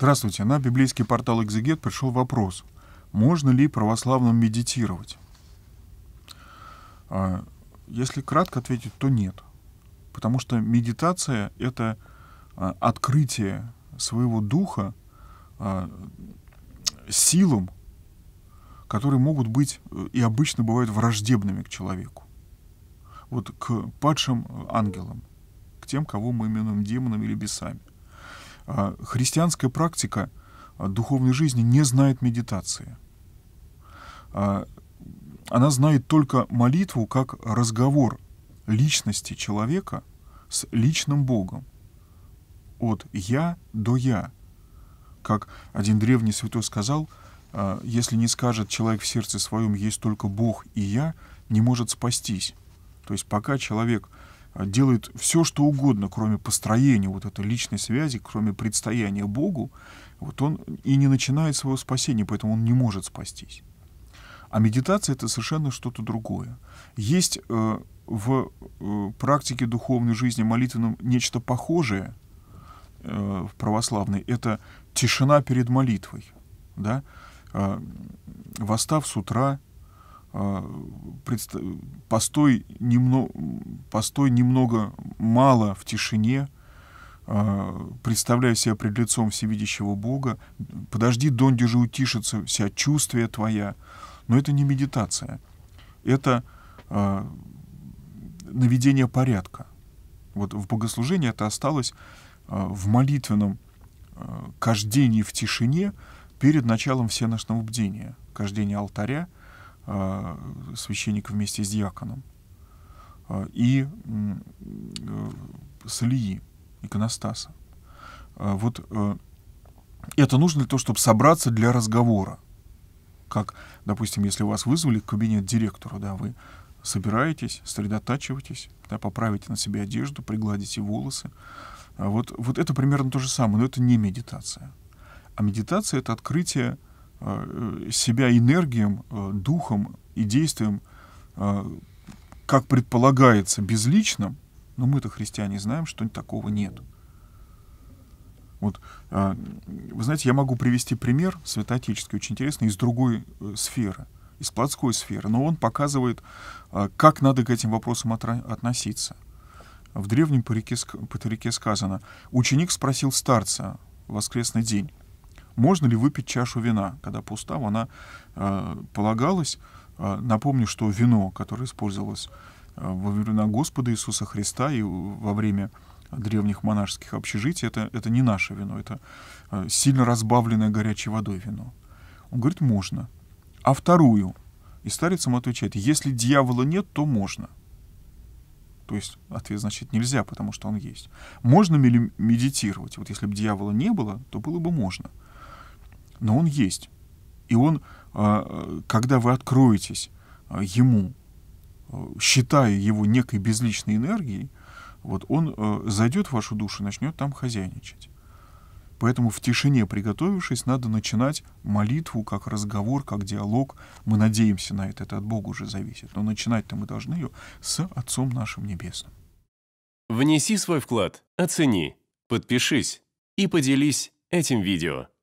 Здравствуйте, на библейский портал «Экзегет» пришел вопрос, можно ли православным медитировать? А, если кратко ответить, то нет. Потому что медитация — это а, открытие своего духа а, силам, которые могут быть и обычно бывают враждебными к человеку. Вот к падшим ангелам, к тем, кого мы именуем демонами или бесами — а христианская практика а, духовной жизни не знает медитации. А, она знает только молитву как разговор личности человека с личным Богом. От «я» до «я». Как один древний святой сказал, если не скажет человек в сердце своем «есть только Бог и я», не может спастись. То есть пока человек – Э, делает все, что угодно, кроме построения вот этой личной связи, кроме предстояния Богу, вот он и не начинает своего спасения, поэтому он не может спастись. А медитация — это совершенно что-то другое. Есть э, в э, практике духовной жизни молитвенном нечто похожее э, в православной. Это тишина перед молитвой. Да? Э, восстав с утра, а, постой, немного, постой немного мало в тишине, а, представляя себя пред лицом всевидящего Бога, подожди, донде же утишится вся чувствие твоя. Но это не медитация, это а, наведение порядка. Вот в богослужении это осталось в молитвенном э, кождении в тишине перед началом всеношного бдения, кождение алтаря — Э, Священник вместе с диаконом, э, и э, с Ильи, иконостаса. Вот это нужно для того, чтобы собраться для разговора. Как, допустим, если вас вызвали в кабинет директора, да, вы собираетесь, сосредотачиваетесь, да, поправите на себе одежду, пригладите волосы. Вот, вот это примерно то же самое, но это не медитация. А медитация — это открытие Э, себя энергиям, э, духом и действием, э, как предполагается, безличным, но мы-то христиане знаем, что такого нет. Вот, вы знаете, я могу привести пример святоотеческий, очень интересный, из другой сферы, из плотской сферы, но он показывает, как надо к этим вопросам относиться. В древнем Патрике сказано, ученик спросил старца в воскресный день, можно ли выпить чашу вина, когда по уставу она э, полагалась. Э, напомню, что вино, которое использовалось э, во времена Господа Иисуса Христа и во время древних монашеских общежитий, это, это не наше вино, это э, сильно разбавленное горячей водой вино. Он говорит, можно. А вторую? И старец ему отвечает, если дьявола нет, то можно. То есть ответ значит нельзя, потому что он есть. Можно ли медитировать? Вот если бы дьявола не было, то было бы можно но он есть. И он, а, когда вы откроетесь а, ему, а, считая его некой безличной энергией, вот он зайдет в вашу душу и начнет там хозяйничать. Поэтому в тишине приготовившись, надо начинать молитву как разговор, как диалог. Мы надеемся на это, это от Бога уже зависит. Но начинать-то мы должны ее с Отцом нашим Небесным. Внеси свой вклад, оцени, подпишись и поделись этим видео.